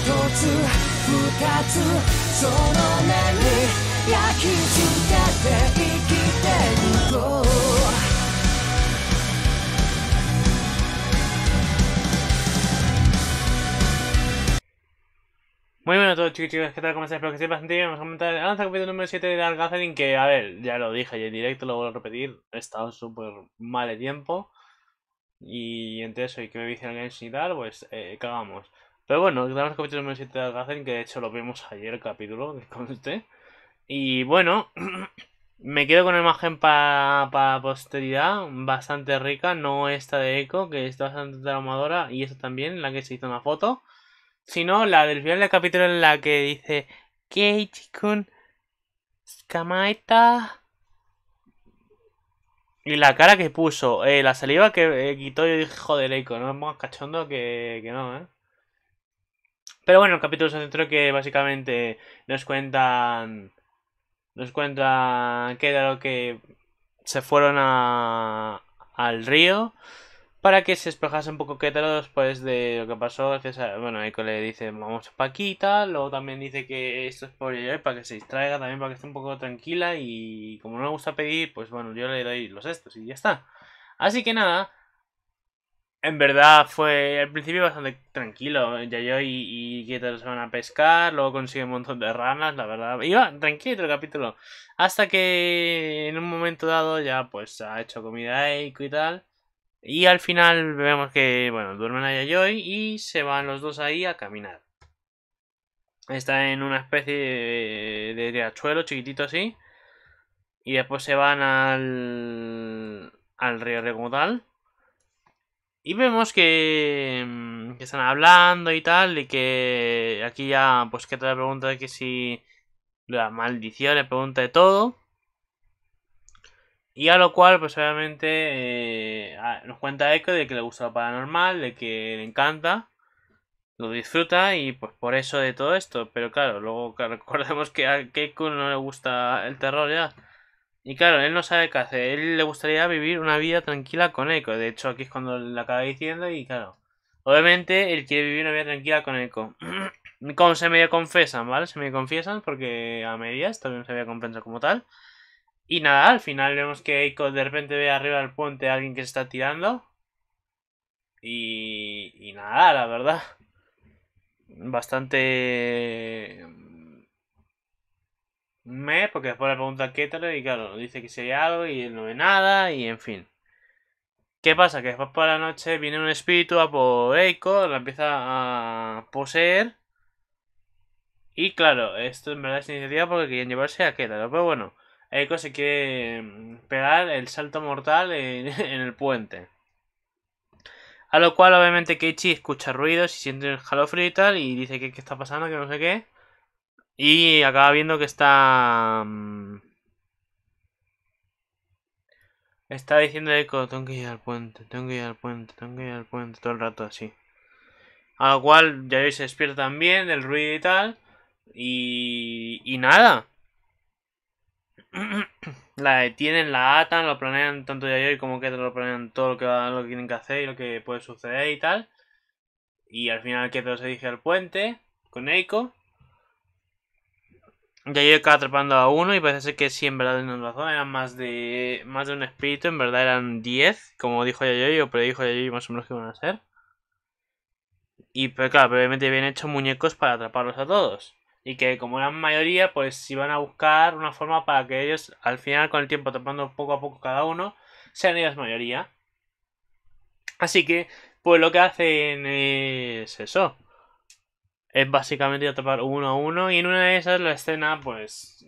Muy bueno a todos chicos chicos, ¿qué tal? ¿Cómo estáis? Espero que estéis bastante bien. Vamos a comentar el capítulo número 7 de Dark Gathering, que a ver, ya lo dije y en directo, lo vuelvo a repetir, he estado súper mal de tiempo. Y entre eso y que me dicen el y tal, pues eh, cagamos. Pero bueno, quedamos capítulo número 7 de que de hecho lo vimos ayer el capítulo, que conste. Y bueno, me quedo con una imagen para posteridad, bastante rica, no esta de Echo, que está bastante traumadora, y esta también, la que se hizo una foto, sino la del final del capítulo en la que dice keiichi con Skamaita. Y la cara que puso, eh, la saliva que eh, quitó, yo dije, joder, Eiko, no es más cachondo que, que no, eh. Pero bueno, el capítulo se centró que básicamente nos cuentan. Nos cuentan que era lo que se fueron a, al río para que se espejase un poco Kétaro después de lo que pasó. bueno, Eiko le dice vamos y Paquita, luego también dice que esto es por para que se distraiga, también para que esté un poco tranquila y como no le gusta pedir, pues bueno, yo le doy los estos y ya está. Así que nada, en verdad fue al principio bastante tranquilo. Yayoi y, y se van a pescar, luego consigue un montón de ranas, la verdad. Iba tranquilo el capítulo. Hasta que en un momento dado ya pues ha hecho comida y tal. Y al final vemos que, bueno, duermen a Yayoi y se van los dos ahí a caminar. Está en una especie de, riachuelo chiquitito así. Y después se van al, al río como tal. Y vemos mm, que, están hablando y tal, y que aquí ya, pues que te la pregunta de que si la maldición le pregunta de todo. Y a lo cual, pues obviamente, eh, nos cuenta Echo de que le gusta lo paranormal, de que le encanta, lo disfruta y pues por eso de todo esto. Pero claro, luego recordemos que a Keiko no le gusta el terror ya. Y claro, él no sabe qué hacer. Él le gustaría vivir una vida tranquila con Echo. De hecho, aquí es cuando le acaba diciendo y claro. Obviamente, él quiere vivir una vida tranquila con Echo. Como se medio confesan, ¿vale? Se medio confiesan porque a medias también se había compensado como tal. Y nada, al final vemos que Echo de repente ve arriba del puente a alguien que se está tirando. Y, y nada, la verdad. Bastante porque después le pregunta a tal, y claro, dice que se hay algo y él no ve nada, y en fin. ¿Qué pasa? Que después por la noche viene un espíritu a por Eiko, la empieza a poseer. Y claro, esto en verdad es iniciativa porque querían llevarse a Kétaro Pero bueno, Eiko se quiere mm, pegar el salto mortal en, el puente. A lo cual obviamente Keichi escucha ruidos y siente el frío y tal y dice que qué está pasando, que no sé qué. Y acaba viendo que está... Mm, está diciendo Echo, tengo que ir al puente, tengo que ir al puente, tengo que ir al puente, todo el rato así. A lo cual Yayoi se despierta también del ruido y tal. Y, y nada. la detienen, la atan, lo planean tanto Yayoi como que lo planean todo lo que, lo que tienen que hacer y lo que puede suceder y tal. Y al final Keto se dirige al puente con Eiko ya acaba atrapando a uno y parece ser que sí, en verdad en una zona eran más de más de un espíritu, en verdad eran 10, como dijo Yayoi, o predijo Yayoi más o menos que iban a ser. Y pues claro, previamente habían hecho muñecos para atraparlos a todos. Y que como eran mayoría, pues iban a buscar una forma para que ellos, al final con el tiempo atrapando poco a poco cada uno, sean ellos mayoría. Así que, pues lo que hacen es eso es básicamente atrapar uno a uno. Y en una de esas, la escena, pues.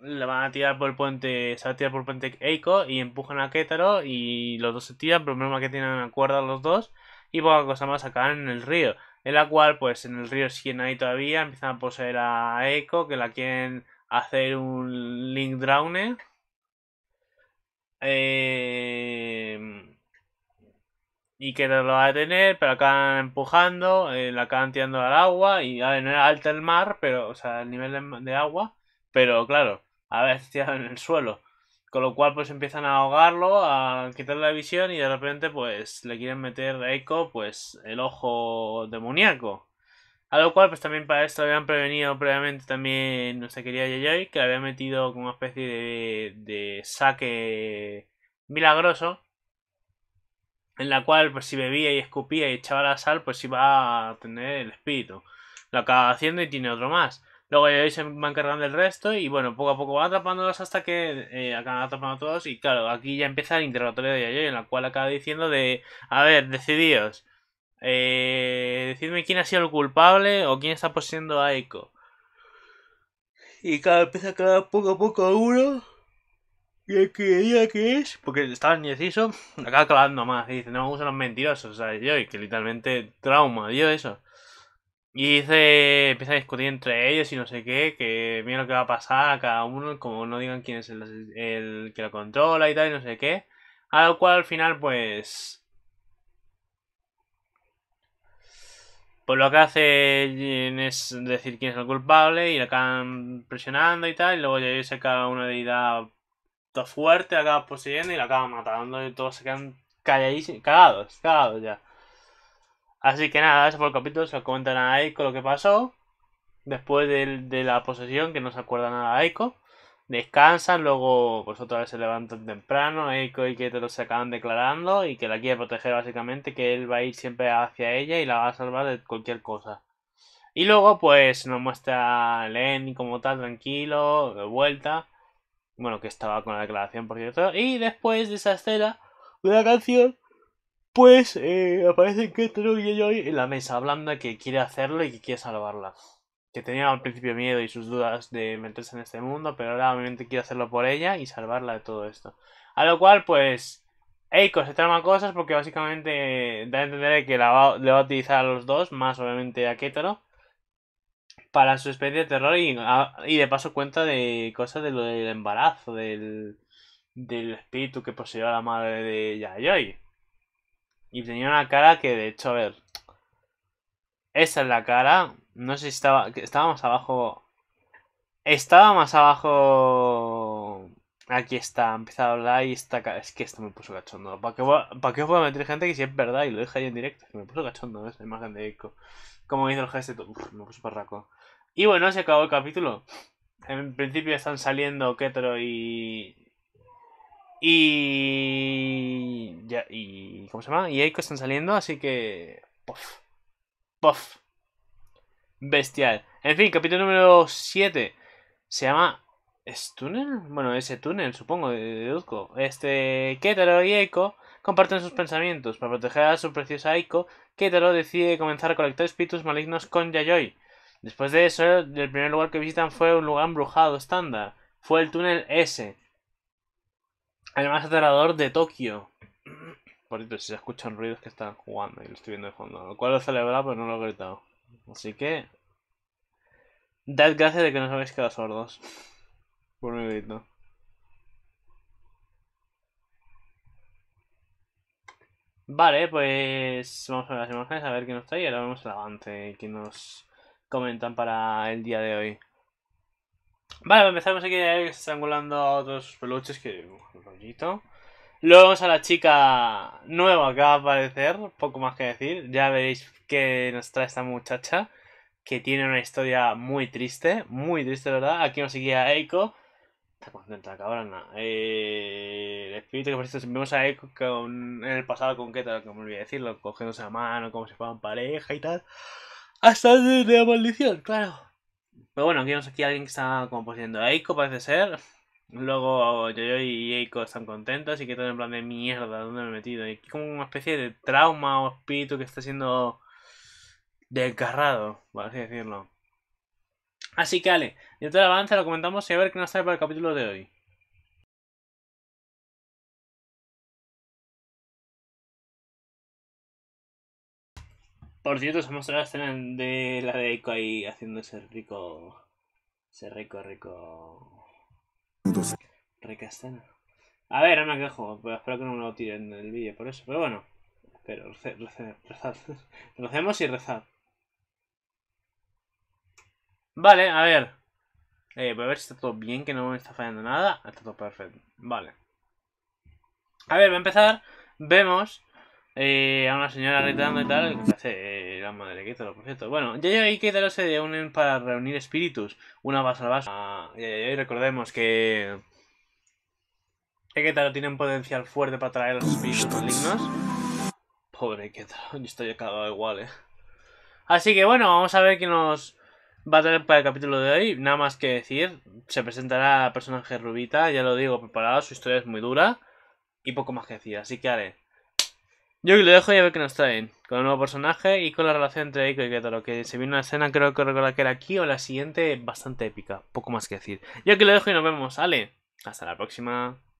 La van a tirar por el puente. Se va a tirar por el puente Eiko y empujan a Kétaro. Y los dos se tiran. Problema que tienen una cuerda los dos. Y poca cosa más acaban en el río. En la cual, pues en el río siguen ahí todavía. Empiezan a poseer a Eiko. Que la quieren hacer un Link Drowner. Eh, y que lo va a tener, pero acaban empujando, eh, la acaban tirando al agua y a ver, no era alta el mar, pero, o sea, el nivel de, agua, pero claro, a veces tirado en el suelo. Con lo cual, pues empiezan a ahogarlo, a quitarle la visión y de repente, pues le quieren meter a Echo, pues el ojo demoníaco. A lo cual, pues también para esto habían prevenido previamente también nuestra querida Yayoi, que le había metido como una especie de saque milagroso en la cual pues si bebía y escupía y echaba la sal, pues iba a tener el espíritu. Lo acaba haciendo y tiene otro más. Luego ya se va encargando el resto y bueno, poco a poco va atrapándolos hasta que eh, acaban atrapando a todos y claro, aquí ya empieza el interrogatorio de Yayoi en la cual acaba diciendo de, a ver, decidíos, eh, decidme quién ha sido el culpable o quién está poseyendo a Eiko. Y cada claro, empieza a quedar poco a poco a uno que creía que es, porque estaba indeciso, acaba clavando más. Y dice, no me los mentirosos, sea Yo, y que literalmente trauma, dio eso. Y dice, empieza a discutir entre ellos y no sé qué, que mira lo que va a pasar a cada uno, como no digan quién es el, que lo controla y tal, y no sé qué. A lo cual al final, pues. Pues lo que hace es decir quién es el culpable y lo acaban presionando y tal, y luego ya cada una deidad fuerte, acaba poseyendo y la acaba matando. Y todos se quedan calladísimos, cagados, cagados ya. Así que nada, eso fue el capítulo, se lo comentan a Eiko lo que pasó. Después de, la posesión, que no se acuerda nada a Aiko. Descansan, luego pues otra vez se levantan temprano, Eiko y todos se acaban declarando y que la quiere proteger básicamente, que él va a ir siempre hacia ella y la va a salvar de cualquier cosa. Y luego pues nos muestra a Lenny como tal, tranquilo, de vuelta bueno, que estaba con la declaración, por cierto. Y después de esa escena, de la canción, pues eh, aparece aparecen y y hoy en la mesa hablando que quiere hacerlo y que quiere salvarla. Que tenía al principio miedo y sus dudas de meterse en este mundo, pero ahora obviamente quiere hacerlo por ella y salvarla de todo esto. A lo cual, pues, Eiko se trama cosas porque básicamente da a entender que le va a utilizar a los dos, más obviamente a Ketaro para su especie de terror ah, y, de paso cuenta de cosas de lo del embarazo, del, espíritu que poseía la madre de Yayoi. Y tenía una cara que, de hecho, a ver. Esa es la cara. No sé si estaba. Estaba más abajo. Estaba más abajo. Aquí está, empieza a hablar y está. Es que esto me puso cachondo. ¿Para qué, ¿Para voy a meter gente que si es verdad? Y lo dije ahí en directo. me puso cachondo esa imagen de Eco. Como hizo el gesto. me puso parraco. Y bueno, se acabó el capítulo. En principio están saliendo Ketro y. Y. Ya, ¿Cómo se llama? Y Eiko están saliendo, así que. Puff. Puff. Bestial. En fin, capítulo número 7. Se llama. ¿Es túnel? Bueno, ese túnel, supongo, deduzco. Este. Ketaro y Eiko comparten sus pensamientos. Para proteger a su preciosa Eiko, Ketaro decide comenzar a colectar espíritus malignos con Yayoi Después de eso, el primer lugar que visitan fue un lugar embrujado estándar. Fue el túnel S. El más aterrador de Tokio. Por cierto, si se escuchan ruidos que están jugando y lo estoy viendo de fondo. Lo cual lo he pero no lo he gritado. Así que... Dad gracias de que no habéis quedado sordos. Por un grito. Vale, pues vamos a ver las imágenes, a ver qué nos trae y ahora vemos el avance y que nos comentan para el día de hoy. Vale, empezamos aquí estrangulando a otros peluches que... rollito. Luego vamos a la chica nueva que va a aparecer, poco más que decir. Ya veréis que nos trae esta muchacha, que tiene una historia muy triste, muy triste, ¿verdad? Aquí nos seguía Eiko. Está contenta la eh, el espíritu que por esto vimos a Eiko en el pasado con Keta, como olvidé decirlo, cogiéndose la mano, como si fueran pareja y tal hasta de, la maldición, claro. Pero bueno, aquí vemos aquí a alguien que está componiendo a Eiko, parece ser. Luego yo y Eiko están contentos y que todo en plan de mierda, ¿dónde me he metido? Y como una especie de trauma o espíritu que está siendo desgarrado, por así decirlo. Así que Ale, dentro del avance lo comentamos y a ver qué nos sale para el capítulo de hoy. Por cierto, se muestra la escena de la de Eco ahí haciendo ese rico. Ese rico, rico. Rica escena. A ver, no me quejo, espero que no me lo tiren el vídeo por eso. Pero bueno, pero rezar. rezad. y rezad. Vale, a ver. Eh, voy a ver si está todo bien, que no me está fallando nada. Está todo perfecto. Vale. A ver, voy a empezar. Vemos eh, a una señora gritando y tal, que hace eh, la madre que por cierto. Bueno, Yayoi y Keitaro se eh, unen em, para reunir espíritus, una base a base. Ah, y recordemos que... Keitaro tiene un potencial fuerte para traer los espíritus malignos. Pobre Keitaro, yo estoy acabado igual, eh. Así que bueno, vamos a ver qué nos va a traer para el capítulo de hoy. Nada más que decir, se presentará el personaje Rubita, ya lo digo, preparado, su historia es muy dura. Y poco más que decir, así que haré. Yo aquí lo dejo y a ver qué nos traen. Con el nuevo personaje y con la relación entre Eiko y Ketaro. Que se viene una escena, creo que recuerda que era aquí o la siguiente, bastante épica. Poco más que decir. Yo aquí lo dejo y nos vemos. ¿vale? hasta la próxima.